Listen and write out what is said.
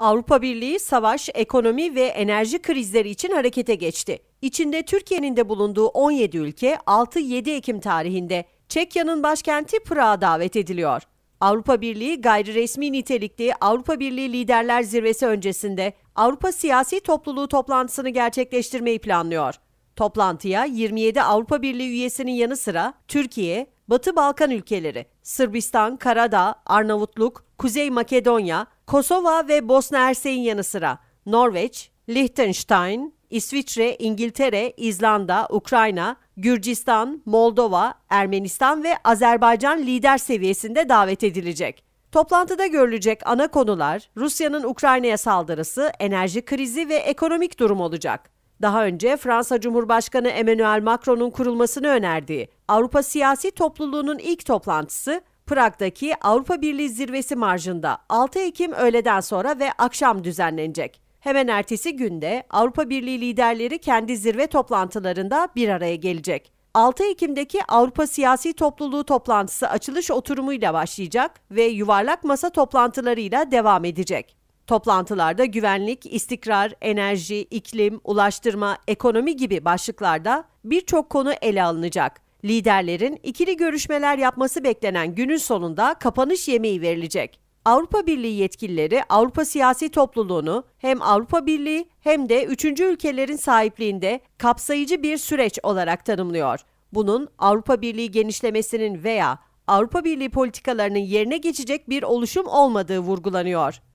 Avrupa Birliği savaş, ekonomi ve enerji krizleri için harekete geçti. İçinde Türkiye'nin de bulunduğu 17 ülke 6-7 Ekim tarihinde Çekya'nın başkenti Prag'a davet ediliyor. Avrupa Birliği gayri resmi nitelikli Avrupa Birliği Liderler Zirvesi öncesinde Avrupa Siyasi Topluluğu toplantısını gerçekleştirmeyi planlıyor. Toplantıya 27 Avrupa Birliği üyesinin yanı sıra Türkiye, Batı Balkan ülkeleri, Sırbistan, Karadağ, Arnavutluk, Kuzey Makedonya, Kosova ve Bosna Hersek'in yanı sıra Norveç, Liechtenstein, İsviçre, İngiltere, İzlanda, Ukrayna, Gürcistan, Moldova, Ermenistan ve Azerbaycan lider seviyesinde davet edilecek. Toplantıda görülecek ana konular Rusya'nın Ukrayna'ya saldırısı, enerji krizi ve ekonomik durum olacak. Daha önce Fransa Cumhurbaşkanı Emmanuel Macron'un kurulmasını önerdiği Avrupa Siyasi Topluluğu'nun ilk toplantısı Prag'daki Avrupa Birliği zirvesi marjında 6 Ekim öğleden sonra ve akşam düzenlenecek. Hemen ertesi günde Avrupa Birliği liderleri kendi zirve toplantılarında bir araya gelecek. 6 Ekim'deki Avrupa Siyasi Topluluğu toplantısı açılış oturumuyla başlayacak ve yuvarlak masa toplantılarıyla devam edecek. Toplantılarda güvenlik, istikrar, enerji, iklim, ulaştırma, ekonomi gibi başlıklarda birçok konu ele alınacak. Liderlerin ikili görüşmeler yapması beklenen günün sonunda kapanış yemeği verilecek. Avrupa Birliği yetkilileri Avrupa siyasi topluluğunu hem Avrupa Birliği hem de üçüncü ülkelerin sahipliğinde kapsayıcı bir süreç olarak tanımlıyor. Bunun Avrupa Birliği genişlemesinin veya Avrupa Birliği politikalarının yerine geçecek bir oluşum olmadığı vurgulanıyor.